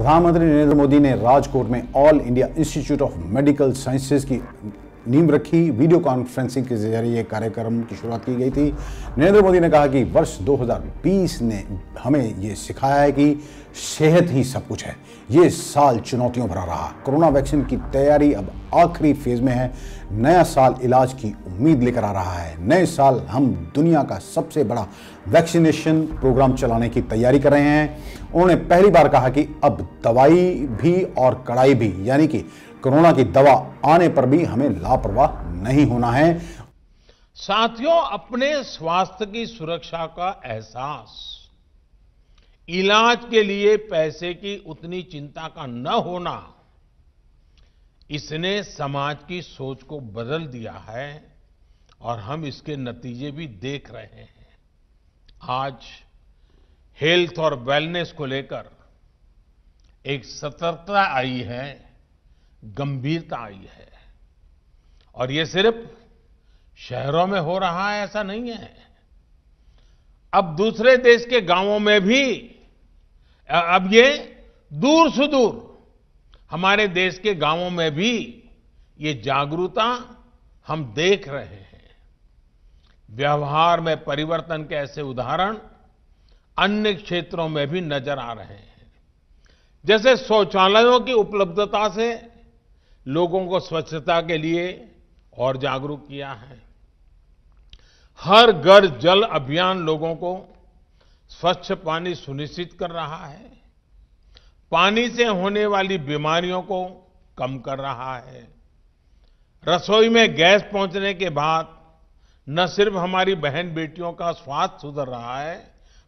प्रधानमंत्री नरेंद्र मोदी ने राजकोट में All India Institute of Medical Sciences की नींव रखी वीडियो कॉन्फ्रेंसिंग के जरिए कार्यक्रम की शुरुआत की गई थी नरेंद्र मोदी ने कहा कि वर्ष 2020 ने हमें ये सिखाया है कि सेहत ही सब कुछ है ये साल चुनौतियों भरा रहा कोरोना वैक्सीन की तैयारी अब आखिरी फेज में है नया साल इलाज की उम्मीद लेकर आ रहा है नए साल हम दुनिया का सबसे बड़ा वैक्सीनेशन प्रोग्राम चलाने की तैयारी कर रहे हैं उन्होंने पहली बार कहा कि अब दवाई भी और कड़ाई भी यानी कि कोरोना की दवा आने पर भी हमें लापरवाह नहीं होना है साथियों अपने स्वास्थ्य की सुरक्षा का एहसास इलाज के लिए पैसे की उतनी चिंता का न होना इसने समाज की सोच को बदल दिया है और हम इसके नतीजे भी देख रहे हैं आज हेल्थ और वेलनेस को लेकर एक सतर्कता आई है गंभीरता आई है और ये सिर्फ शहरों में हो रहा है ऐसा नहीं है अब दूसरे देश के गांवों में भी अब ये दूर सुदूर हमारे देश के गांवों में भी ये जागरूकता हम देख रहे हैं व्यवहार में परिवर्तन के ऐसे उदाहरण अन्य क्षेत्रों में भी नजर आ रहे हैं जैसे शौचालयों की उपलब्धता से लोगों को स्वच्छता के लिए और जागरूक किया है हर घर जल अभियान लोगों को स्वच्छ पानी सुनिश्चित कर रहा है पानी से होने वाली बीमारियों को कम कर रहा है रसोई में गैस पहुंचने के बाद न सिर्फ हमारी बहन बेटियों का स्वास्थ्य सुधर रहा है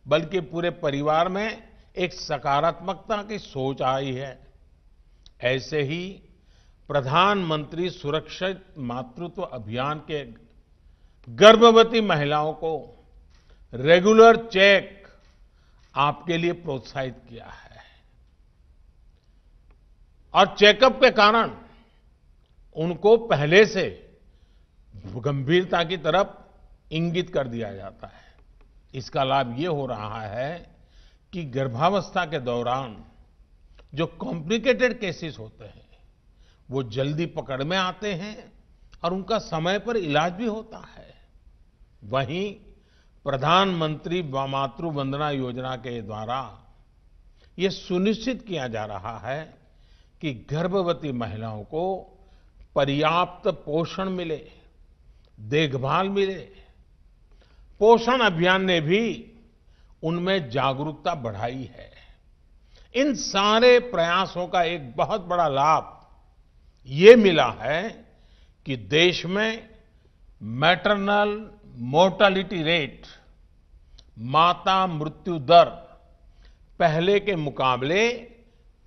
बल्कि पूरे परिवार में एक सकारात्मकता की सोच आई है ऐसे ही प्रधानमंत्री सुरक्षित मातृत्व अभियान के गर्भवती महिलाओं को रेगुलर चेक आपके लिए प्रोत्साहित किया है और चेकअप के कारण उनको पहले से गंभीरता की तरफ इंगित कर दिया जाता है इसका लाभ ये हो रहा है कि गर्भावस्था के दौरान जो कॉम्प्लिकेटेड केसेस होते हैं वो जल्दी पकड़ में आते हैं और उनका समय पर इलाज भी होता है वहीं प्रधानमंत्री मातृ वंदना योजना के द्वारा ये सुनिश्चित किया जा रहा है कि गर्भवती महिलाओं को पर्याप्त पोषण मिले देखभाल मिले पोषण अभियान ने भी उनमें जागरूकता बढ़ाई है इन सारे प्रयासों का एक बहुत बड़ा लाभ ये मिला है कि देश में मैटरनल मोर्टलिटी रेट माता मृत्यु दर पहले के मुकाबले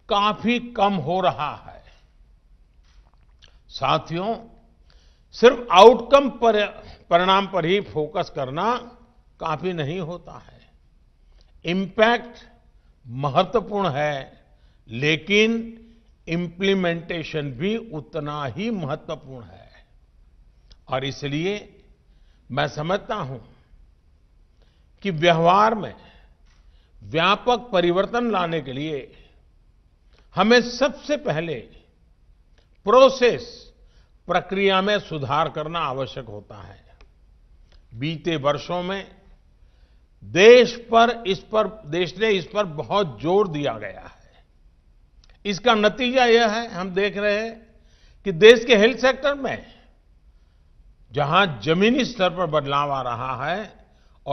काफी कम हो रहा है साथियों सिर्फ आउटकम पर परिणाम पर ही फोकस करना काफी नहीं होता है इंपैक्ट महत्वपूर्ण है लेकिन इम्प्लीमेंटेशन भी उतना ही महत्वपूर्ण है और इसलिए मैं समझता हूं कि व्यवहार में व्यापक परिवर्तन लाने के लिए हमें सबसे पहले प्रोसेस प्रक्रिया में सुधार करना आवश्यक होता है बीते वर्षों में देश पर इस पर देश ने इस पर बहुत जोर दिया गया है इसका नतीजा यह है हम देख रहे हैं कि देश के हेल्थ सेक्टर में जहां जमीनी स्तर पर बदलाव आ रहा है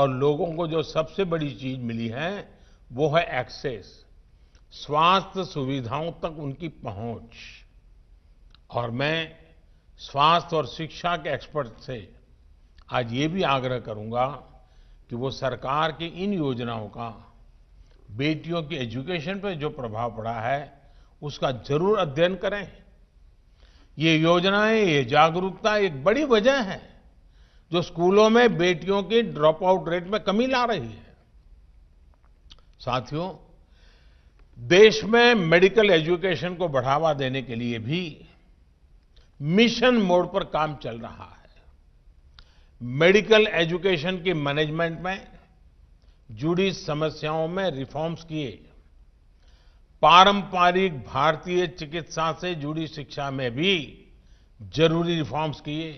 और लोगों को जो सबसे बड़ी चीज मिली है वो है एक्सेस स्वास्थ्य सुविधाओं तक उनकी पहुंच और मैं स्वास्थ्य और शिक्षा के एक्सपर्ट से आज ये भी आग्रह करूंगा कि वो सरकार की इन योजनाओं का बेटियों की एजुकेशन पर जो प्रभाव पड़ा है उसका जरूर अध्ययन करें ये योजनाएं ये जागरूकता एक बड़ी वजह है जो स्कूलों में बेटियों की ड्रॉप आउट रेट में कमी ला रही है साथियों देश में मेडिकल एजुकेशन को बढ़ावा देने के लिए भी मिशन मोड पर काम चल रहा है मेडिकल एजुकेशन की मैनेजमेंट में जुड़ी समस्याओं में रिफॉर्म्स किए पारंपरिक भारतीय चिकित्सा से जुड़ी शिक्षा में भी जरूरी रिफॉर्म्स किए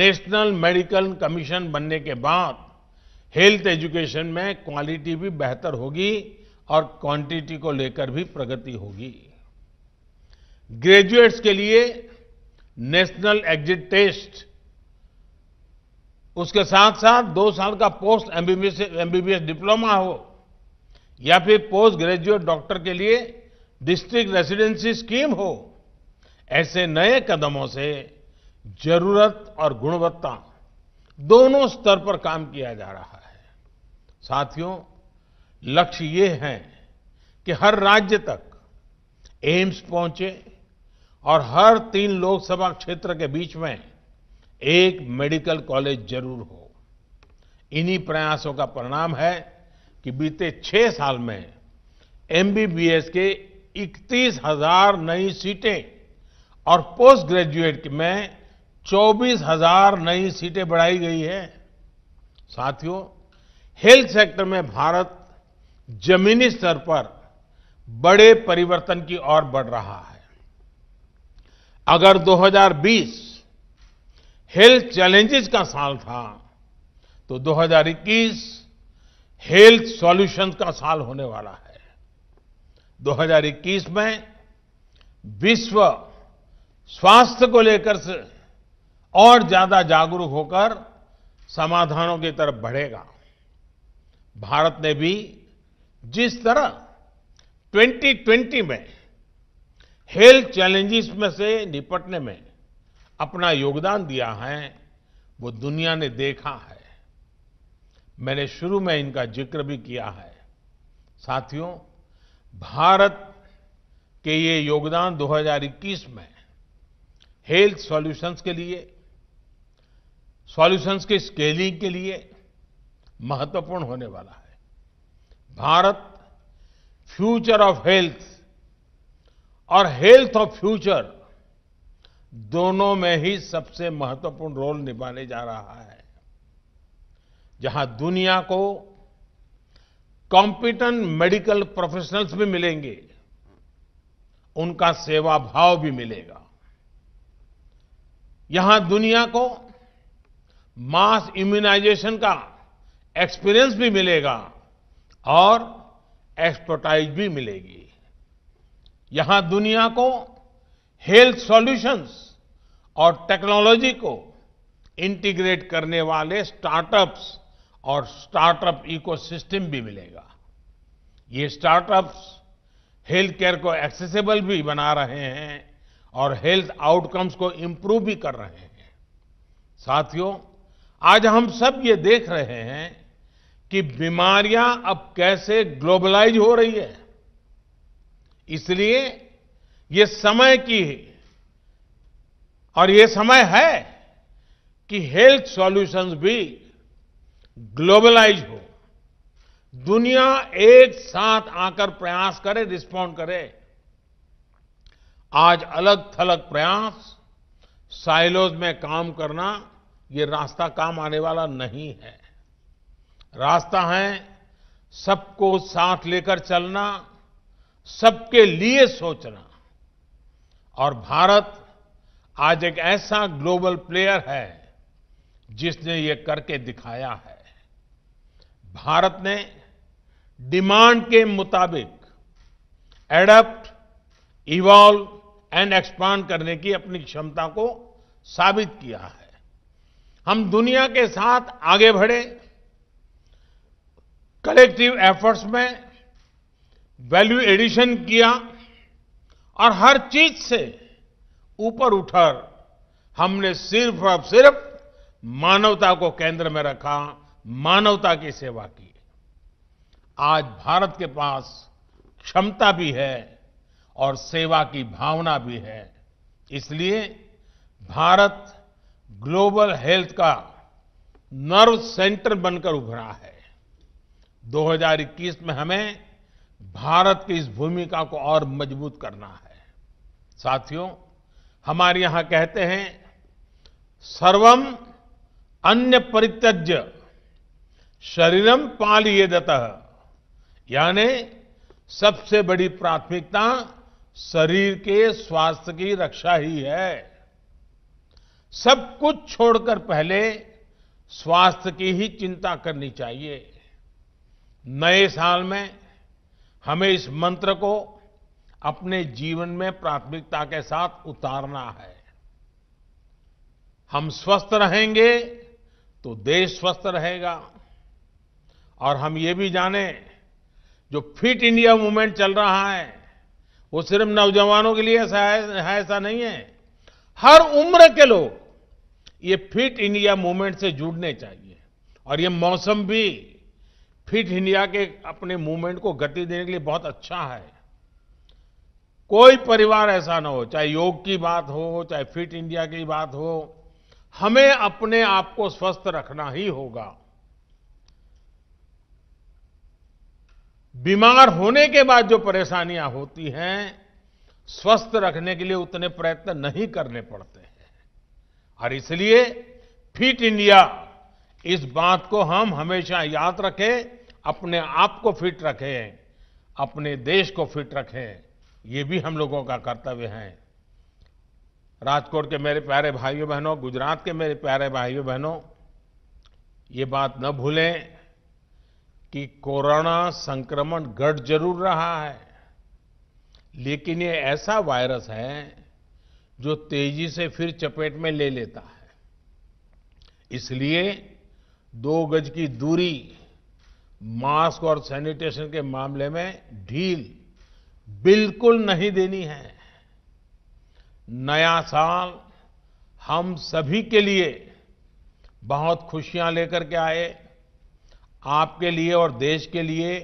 नेशनल मेडिकल कमीशन बनने के बाद हेल्थ एजुकेशन में क्वालिटी भी बेहतर होगी और क्वांटिटी को लेकर भी प्रगति होगी ग्रेजुएट्स के लिए नेशनल एग्जिट टेस्ट उसके साथ साथ दो साल का पोस्ट एमबीबीएस एमबीबीएस डिप्लोमा हो या फिर पोस्ट ग्रेजुएट डॉक्टर के लिए डिस्ट्रिक्ट रेसिडेंसी स्कीम हो ऐसे नए कदमों से जरूरत और गुणवत्ता दोनों स्तर पर काम किया जा रहा है साथियों लक्ष्य ये है कि हर राज्य तक एम्स पहुंचे और हर तीन लोकसभा क्षेत्र के बीच में एक मेडिकल कॉलेज जरूर हो इन्हीं प्रयासों का परिणाम है कि बीते छह साल में एमबीबीएस के इकतीस हजार नई सीटें और पोस्ट ग्रेजुएट में चौबीस हजार नई सीटें बढ़ाई गई है साथियों हेल्थ सेक्टर में भारत जमीनी स्तर पर बड़े परिवर्तन की ओर बढ़ रहा है अगर 2020 हेल्थ चैलेंजेस का साल था तो 2021 हेल्थ सॉल्यूशंस का साल होने वाला है 2021 में विश्व स्वास्थ्य को लेकर से और ज्यादा जागरूक होकर समाधानों की तरफ बढ़ेगा भारत ने भी जिस तरह 2020 में हेल्थ चैलेंजेस में से निपटने में अपना योगदान दिया है वो दुनिया ने देखा है मैंने शुरू में इनका जिक्र भी किया है साथियों भारत के ये योगदान 2021 में हेल्थ सॉल्यूशंस के लिए सॉल्यूशंस के स्केलिंग के लिए महत्वपूर्ण होने वाला है भारत फ्यूचर ऑफ हेल्थ और हेल्थ ऑफ फ्यूचर दोनों में ही सबसे महत्वपूर्ण रोल निभाने जा रहा है जहां दुनिया को कॉम्पिटेंट मेडिकल प्रोफेशनल्स भी मिलेंगे उनका सेवा भाव भी मिलेगा यहां दुनिया को मास इम्यूनाइजेशन का एक्सपीरियंस भी मिलेगा और एक्सपर्टाइज भी मिलेगी यहां दुनिया को हेल्थ सॉल्यूशंस और टेक्नोलॉजी को इंटीग्रेट करने वाले स्टार्टअप्स और स्टार्टअप इकोसिस्टम भी मिलेगा ये स्टार्टअप्स हेल्थ केयर को एक्सेसिबल भी बना रहे हैं और हेल्थ आउटकम्स को इंप्रूव भी कर रहे हैं साथियों आज हम सब ये देख रहे हैं कि बीमारियां अब कैसे ग्लोबलाइज हो रही है इसलिए ये समय की और ये समय है कि हेल्थ सॉल्यूशंस भी ग्लोबलाइज हो दुनिया एक साथ आकर प्रयास करे रिस्पॉन्ड करे आज अलग थलग प्रयास साइलोज में काम करना ये रास्ता काम आने वाला नहीं है रास्ता है सबको साथ लेकर चलना सबके लिए सोचना और भारत आज एक ऐसा ग्लोबल प्लेयर है जिसने ये करके दिखाया है भारत ने डिमांड के मुताबिक एडप्ट इवॉल्व एंड एक्सपांड करने की अपनी क्षमता को साबित किया है हम दुनिया के साथ आगे बढ़े कलेक्टिव एफर्ट्स में वैल्यू एडिशन किया और हर चीज से ऊपर उठकर हमने सिर्फ और सिर्फ मानवता को केंद्र में रखा मानवता की सेवा की आज भारत के पास क्षमता भी है और सेवा की भावना भी है इसलिए भारत ग्लोबल हेल्थ का नर्व सेंटर बनकर उभरा है 2021 में हमें भारत की इस भूमिका को और मजबूत करना है साथियों हमारे यहां कहते हैं सर्वम अन्य परित्यज्य शरीरम पालिए दत यानी सबसे बड़ी प्राथमिकता शरीर के स्वास्थ्य की रक्षा ही है सब कुछ छोड़कर पहले स्वास्थ्य की ही चिंता करनी चाहिए नए साल में हमें इस मंत्र को अपने जीवन में प्राथमिकता के साथ उतारना है हम स्वस्थ रहेंगे तो देश स्वस्थ रहेगा और हम ये भी जाने जो फिट इंडिया मूवमेंट चल रहा है वो सिर्फ नौजवानों के लिए ऐसा है ऐसा नहीं है हर उम्र के लोग ये फिट इंडिया मूवमेंट से जुड़ने चाहिए और ये मौसम भी फिट इंडिया के अपने मूवमेंट को गति देने के लिए बहुत अच्छा है कोई परिवार ऐसा ना हो चाहे योग की बात हो चाहे फिट इंडिया की बात हो हमें अपने आप को स्वस्थ रखना ही होगा बीमार होने के बाद जो परेशानियां होती हैं स्वस्थ रखने के लिए उतने प्रयत्न नहीं करने पड़ते हैं और इसलिए फिट इंडिया इस बात को हम हमेशा याद रखें अपने आप को फिट रखें अपने देश को फिट रखें ये भी हम लोगों का कर्तव्य है राजकोट के मेरे प्यारे भाइयों बहनों गुजरात के मेरे प्यारे भाइयों बहनों ये बात न भूलें कि कोरोना संक्रमण घट जरूर रहा है लेकिन ये ऐसा वायरस है जो तेजी से फिर चपेट में ले लेता है इसलिए दो गज की दूरी मास्क और सैनिटेशन के मामले में ढील बिल्कुल नहीं देनी है नया साल हम सभी के लिए बहुत खुशियां लेकर के आए आपके लिए और देश के लिए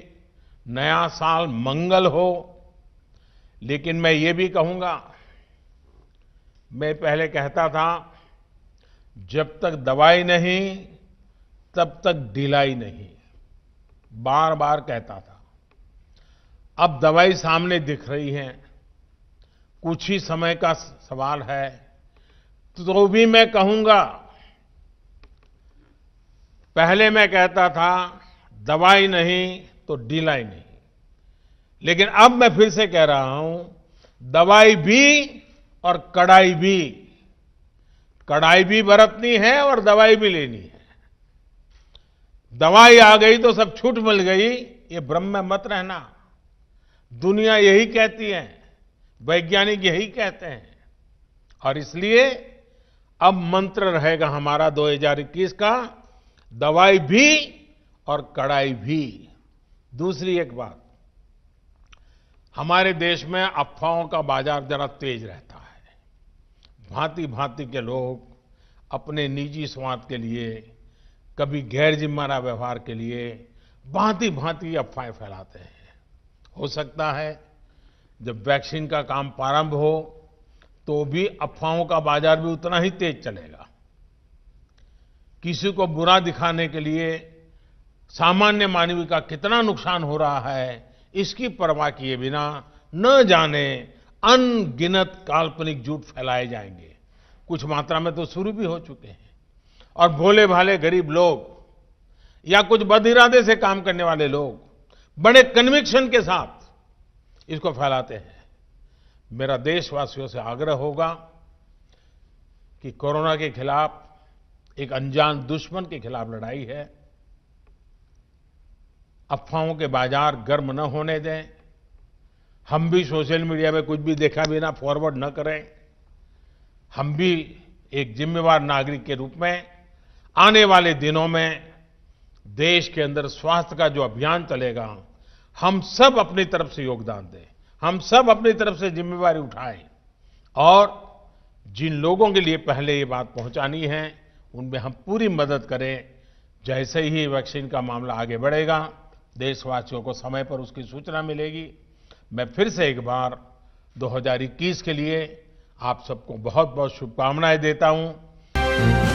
नया साल मंगल हो लेकिन मैं ये भी कहूंगा मैं पहले कहता था जब तक दवाई नहीं तब तक ढिलाई नहीं बार बार कहता था अब दवाई सामने दिख रही है कुछ ही समय का सवाल है तो भी मैं कहूंगा पहले मैं कहता था दवाई नहीं तो डीलाई नहीं लेकिन अब मैं फिर से कह रहा हूं दवाई भी और कड़ाई भी कड़ाई भी बरतनी है और दवाई भी लेनी है दवाई आ गई तो सब छूट मिल गई ये भ्रम में मत रहना दुनिया यही कहती है वैज्ञानिक यही कहते हैं और इसलिए अब मंत्र रहेगा हमारा 2021 का दवाई भी और कड़ाई भी दूसरी एक बात हमारे देश में अफवाहों का बाजार जरा तेज रहता है भांति भांति के लोग अपने निजी स्वार्थ के लिए कभी गैर जिम्मेदार व्यवहार के लिए भांति भांति अफवाहें फैलाते हैं हो सकता है जब वैक्सीन का काम प्रारंभ हो तो भी अफवाहों का बाजार भी उतना ही तेज चलेगा किसी को बुरा दिखाने के लिए सामान्य मानवीय का कितना नुकसान हो रहा है इसकी परवाह किए बिना न जाने अनगिनत काल्पनिक झूठ फैलाए जाएंगे कुछ मात्रा में तो शुरू भी हो चुके हैं और भोले भाले गरीब लोग या कुछ बद इरादे से काम करने वाले लोग बड़े कन्विक्शन के साथ इसको फैलाते हैं मेरा देशवासियों से आग्रह होगा कि कोरोना के खिलाफ एक अनजान दुश्मन के खिलाफ लड़ाई है अफवाहों के बाजार गर्म न होने दें हम भी सोशल मीडिया में कुछ भी देखा बिना फॉरवर्ड न करें हम भी एक जिम्मेवार नागरिक के रूप में आने वाले दिनों में देश के अंदर स्वास्थ्य का जो अभियान चलेगा हम सब अपनी तरफ से योगदान दें हम सब अपनी तरफ से जिम्मेवारी उठाएं और जिन लोगों के लिए पहले ये बात पहुंचानी है उनमें हम पूरी मदद करें जैसे ही वैक्सीन का मामला आगे बढ़ेगा देशवासियों को समय पर उसकी सूचना मिलेगी मैं फिर से एक बार 2021 के लिए आप सबको बहुत बहुत शुभकामनाएं देता हूं